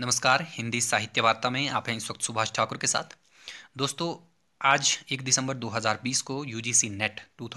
नमस्कार हिंदी साहित्य वार्ता में आप हैं इस वक्त सुभाष ठाकुर के साथ दोस्तों आज एक दिसंबर 2020 को U G C NET two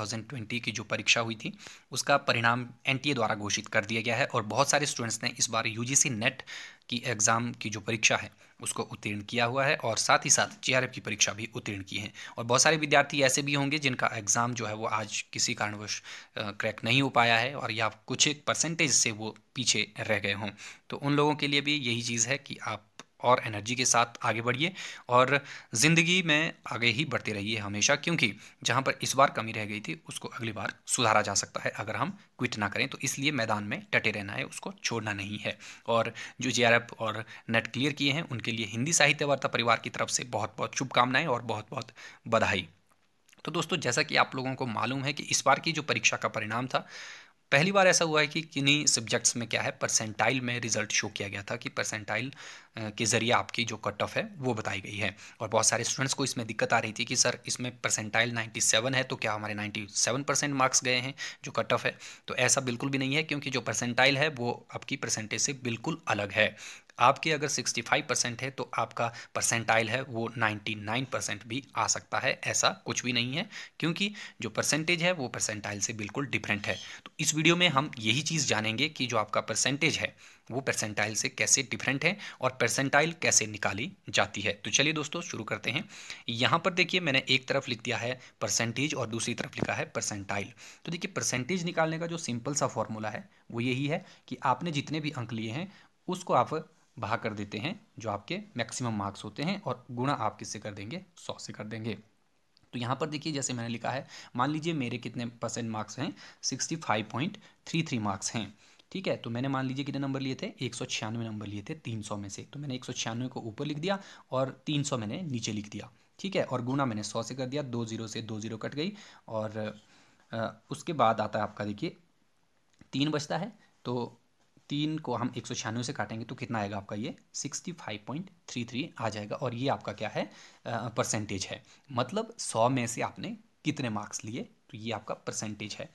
की जो परीक्षा हुई थी उसका परिणाम एन द्वारा घोषित कर दिया गया है और बहुत सारे स्टूडेंट्स ने इस बार यू जी सी नेट की एग्ज़ाम की जो परीक्षा है उसको उत्तीर्ण किया हुआ है और साथ ही साथ जे की परीक्षा भी उत्तीर्ण की है और बहुत सारे विद्यार्थी ऐसे भी होंगे जिनका एग्ज़ाम जो है वो आज किसी कारणवश क्रैक नहीं हो पाया है और या कुछ एक परसेंटेज से वो पीछे रह गए हों तो उन लोगों के लिए भी यही चीज़ है कि आप और एनर्जी के साथ आगे बढ़िए और ज़िंदगी में आगे ही बढ़ते रहिए हमेशा क्योंकि जहाँ पर इस बार कमी रह गई थी उसको अगली बार सुधारा जा सकता है अगर हम क्विट ना करें तो इसलिए मैदान में टटे रहना है उसको छोड़ना नहीं है और जो जे और नेट क्लियर किए हैं उनके लिए हिंदी साहित्य वार्ता परिवार की तरफ से बहुत बहुत शुभकामनाएँ और बहुत बहुत बधाई तो दोस्तों जैसा कि आप लोगों को मालूम है कि इस बार की जो परीक्षा का परिणाम था पहली बार ऐसा हुआ है कि किन्हीं सब्जेक्ट्स में क्या है परसेंटाइल में रिजल्ट शो किया गया था कि परसेंटाइल के ज़रिए आपकी जो कट ऑफ है वो बताई गई है और बहुत सारे स्टूडेंट्स को इसमें दिक्कत आ रही थी कि सर इसमें परसेंटाइल 97 है तो क्या हमारे 97 परसेंट मार्क्स गए हैं जो कट ऑफ है तो ऐसा बिल्कुल भी नहीं है क्योंकि जो परसेंटाइल है वो आपकी परसेंटेज से बिल्कुल अलग है आपके अगर 65 परसेंट है तो आपका परसेंटाइल है वो 99 परसेंट भी आ सकता है ऐसा कुछ भी नहीं है क्योंकि जो परसेंटेज है वो परसेंटाइल से बिल्कुल डिफरेंट है तो इस वीडियो में हम यही चीज़ जानेंगे कि जो आपका परसेंटेज है वो परसेंटाइल से कैसे डिफरेंट है और परसेंटाइल कैसे निकाली जाती है तो चलिए दोस्तों शुरू करते हैं यहाँ पर देखिए मैंने एक तरफ लिख दिया है परसेंटेज और दूसरी तरफ लिखा है परसेंटाइल तो देखिए परसेंटेज निकालने का जो सिंपल सा फॉर्मूला है वो यही है कि आपने जितने भी अंक लिए हैं उसको आप भाग कर देते हैं जो आपके मैक्सिमम मार्क्स होते हैं और गुणा आप किससे कर देंगे सौ से कर देंगे तो यहाँ पर देखिए जैसे मैंने लिखा है मान लीजिए मेरे कितने परसेंट मार्क्स हैं sixty five point three three marks हैं ठीक है तो मैंने मान लीजिए कितने नंबर लिए थे एक सौ छियानवे नंबर लिए थे तीन सौ में से तो मैंने एक सौ छियानवे को ऊपर लिख दिया और तीन सौ मैंने नीचे लिख दिया ठीक है और गुना मैंने सौ से कर दिया दो जीरो से दो जीरो कट गई और उसके बाद आता है आपका देखिए तीन बचता है तो तीन को हम एक से काटेंगे तो कितना आएगा आपका ये 65.33 आ जाएगा और ये आपका क्या है परसेंटेज है मतलब 100 में से आपने कितने मार्क्स लिए तो ये आपका परसेंटेज है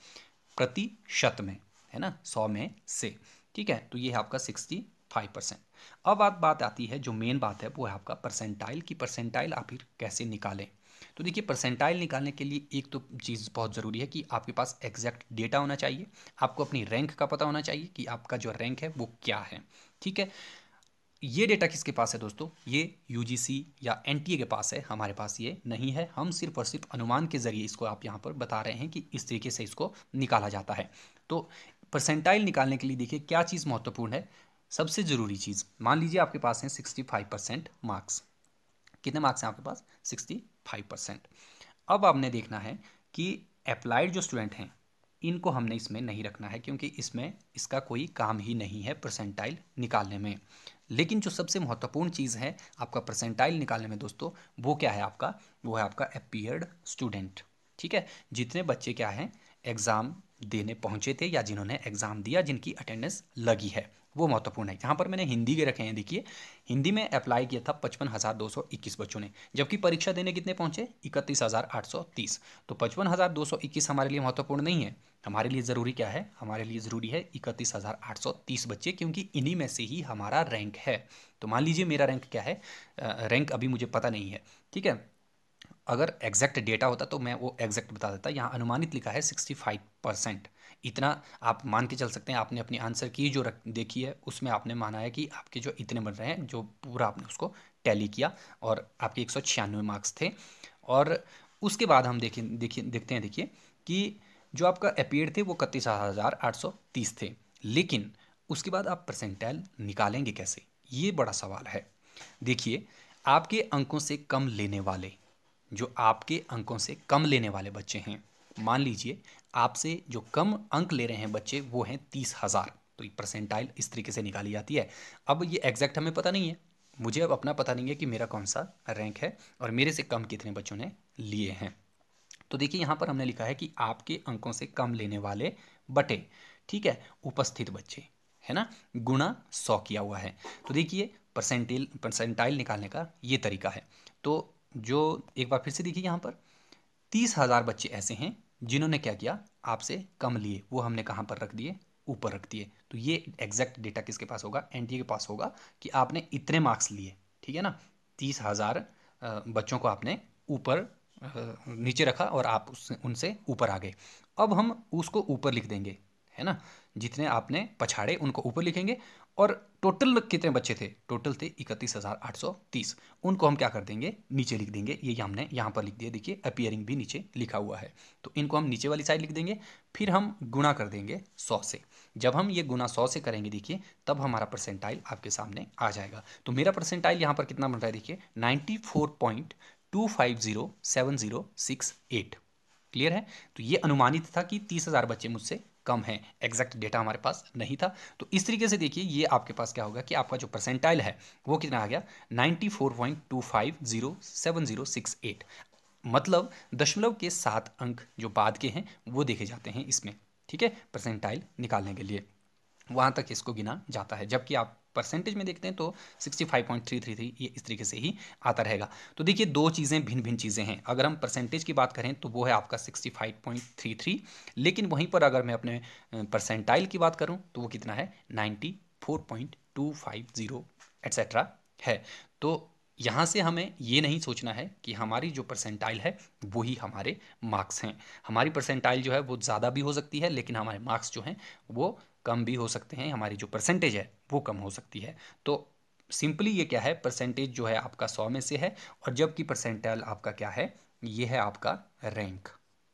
प्रतिशत में है ना 100 में से ठीक है तो ये है आपका 65 परसेंट अब बात बात आती है जो मेन बात है वो है आपका परसेंटाइल की परसेंटाइल आप फिर कैसे निकालें तो देखिए परसेंटाइल निकालने के लिए एक तो चीज़ बहुत ज़रूरी है कि आपके पास एग्जैक्ट डेटा होना चाहिए आपको अपनी रैंक का पता होना चाहिए कि आपका जो रैंक है वो क्या है ठीक है ये डेटा किसके पास है दोस्तों ये यू या एन के पास है हमारे पास ये नहीं है हम सिर्फ और सिर्फ अनुमान के ज़रिए इसको आप यहाँ पर बता रहे हैं कि इस तरीके से इसको निकाला जाता है तो परसेंटाइल निकालने के लिए देखिए क्या चीज़ महत्वपूर्ण है सबसे ज़रूरी चीज़ मान लीजिए आपके पास हैं सिक्सटी फाइव परसेंट मार्क्स कितने मार्क्स हैं आपके पास सिक्सटी फाइव परसेंट अब आपने देखना है कि अप्लाइड जो स्टूडेंट हैं इनको हमने इसमें नहीं रखना है क्योंकि इसमें इसका कोई काम ही नहीं है परसेंटाइल निकालने में लेकिन जो सबसे महत्वपूर्ण चीज़ है आपका परसेंटाइल निकालने में दोस्तों वो क्या है आपका वो है आपका अपियर्ड स्टूडेंट ठीक है जितने बच्चे क्या हैं एग्ज़ाम देने पहुंचे थे या जिन्होंने एग्ज़ाम दिया जिनकी अटेंडेंस लगी है वो महत्वपूर्ण है यहाँ पर मैंने हिंदी के रखे हैं देखिए हिंदी में अप्लाई किया था पचपन हज़ार दो सौ इक्कीस बच्चों ने जबकि परीक्षा देने कितने पहुँचे इकतीस हज़ार आठ सौ तीस तो पचपन हज़ार दो सौ इक्कीस हमारे लिए महत्वपूर्ण नहीं है हमारे लिए ज़रूरी क्या है हमारे लिए ज़रूरी है इकतीस हज़ार आठ सौ तीस बच्चे क्योंकि इन्हीं में से ही हमारा रैंक है तो मान लीजिए मेरा रैंक क्या है रैंक अभी मुझे पता नहीं है ठीक है अगर एग्जैक्ट डेटा होता तो मैं वो एग्जैक्ट बता देता यहाँ अनुमानित लिखा है सिक्सटी फाइव परसेंट इतना आप मान के चल सकते हैं आपने अपनी आंसर की जो रख देखी है उसमें आपने माना है कि आपके जो इतने बन रहे हैं जो पूरा आपने उसको टैली किया और आपके एक सौ छियानवे मार्क्स थे और उसके बाद हम देखें देखिए देखते हैं देखिए कि जो आपका अपेयर थे वो इकतीस हज़ार आठ सौ तीस थे लेकिन उसके बाद आप परसेंटाइल निकालेंगे कैसे ये बड़ा सवाल है देखिए आपके अंकों से कम लेने वाले जो आपके अंकों से कम लेने वाले बच्चे हैं मान लीजिए आपसे जो कम अंक ले रहे हैं बच्चे वो हैं तीस हज़ार तो ये परसेंटाइल इस तरीके से निकाली जाती है अब ये एग्जैक्ट हमें पता नहीं है मुझे अब अपना पता नहीं है कि मेरा कौन सा रैंक है और मेरे से कम कितने बच्चों ने लिए हैं तो देखिए यहाँ पर हमने लिखा है कि आपके अंकों से कम लेने वाले बटे ठीक है उपस्थित बच्चे है ना गुणा सौ किया हुआ है तो देखिए परसेंटेल परसेंटाइल निकालने का ये तरीका है तो जो एक बार फिर से देखिए यहाँ पर तीस हज़ार बच्चे ऐसे हैं जिन्होंने क्या किया आपसे कम लिए वो हमने कहाँ पर रख दिए ऊपर रख दिए तो ये एग्जैक्ट डेटा किसके पास होगा एन के पास होगा कि आपने इतने मार्क्स लिए ठीक है ना तीस हज़ार बच्चों को आपने ऊपर नीचे रखा और आप उससे उनसे ऊपर आ गए अब हम उसको ऊपर लिख देंगे है ना जितने आपने पछाड़े उनको ऊपर लिखेंगे और टोटल कितने बच्चे थे टोटल थे इकतीस हज़ार आठ सौ तीस उनको हम क्या कर देंगे नीचे लिख देंगे ये हमने यहाँ पर लिख दिया देखिए अपियरिंग भी नीचे लिखा हुआ है तो इनको हम नीचे वाली साइड लिख देंगे फिर हम गुणा कर देंगे सौ से जब हम ये गुना सौ से करेंगे देखिए तब हमारा परसेंटाइल आपके सामने आ जाएगा तो मेरा परसेंटाइल यहाँ पर कितना बन रहा है देखिए ninety four point two five zero seven zero six eight clear है तो ये अनुमानित था कि तीस हज़ार बच्चे मुझसे कम है एग्जैक्ट डेटा हमारे पास नहीं था तो इस तरीके से देखिए ये आपके पास क्या होगा कि आपका जो परसेंटाइल है वो कितना आ गया ninety four point two five zero seven zero six eight मतलब दशमलव के सात अंक जो बाद के हैं वो देखे जाते हैं इसमें ठीक है परसेंटाइल निकालने के लिए वहाँ तक इसको गिना जाता है जबकि आप परसेंटेज में देखते हैं तो 65.333 ये इस तरीके से ही आता रहेगा तो देखिए दो चीज़ें भिन्न भिन्न चीज़ें हैं अगर हम परसेंटेज की बात करें तो वो है आपका 65.33 लेकिन वहीं पर अगर मैं अपने परसेंटाइल की बात करूं तो वो कितना है 94.250 एट्सेट्रा है तो यहाँ से हमें ये नहीं सोचना है कि हमारी जो परसेंटाइल है वो ही हमारे मार्क्स हैं हमारी परसेंटाइल जो है वो ज़्यादा भी हो सकती है लेकिन हमारे मार्क्स जो हैं वो कम भी हो सकते हैं हमारी जो परसेंटेज है वो कम हो सकती है तो सिंपली ये क्या है परसेंटेज जो है आपका सौ में से है और जबकि परसेंटाइल आपका क्या है ये है आपका रैंक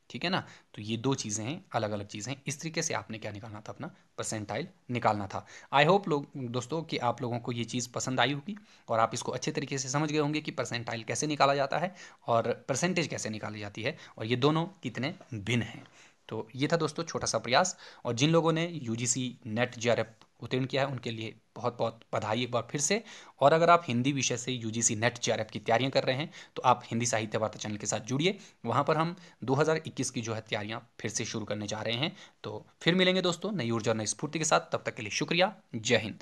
ठीक है ना तो ये दो चीज़ें हैं अलग अलग चीज़ें हैं इस तरीके से आपने क्या निकालना था अपना परसेंटाइल निकालना था आई होप लोग दोस्तों कि आप लोगों को ये चीज़ पसंद आई होगी और आप इसको अच्छे तरीके से समझ गए होंगे कि परसेंटाइल कैसे निकाला जाता है और परसेंटेज कैसे निकाली जाती है और ये दोनों कितने भिन्न हैं तो ये था दोस्तों छोटा सा प्रयास और जिन लोगों ने यू जी सी नेट जे उत्तीर्ण किया है उनके लिए बहुत बहुत बधाई एक बार फिर से और अगर आप हिंदी विषय से यू जी सी नेट जे की तैयारियां कर रहे हैं तो आप हिंदी साहित्य वार्ता चैनल के साथ जुड़िए वहाँ पर हम 2021 की जो है तैयारियां फिर से शुरू करने जा रहे हैं तो फिर मिलेंगे दोस्तों नई ऊर्जा और नई स्फूर्ति के साथ तब तक के लिए शुक्रिया जय हिंद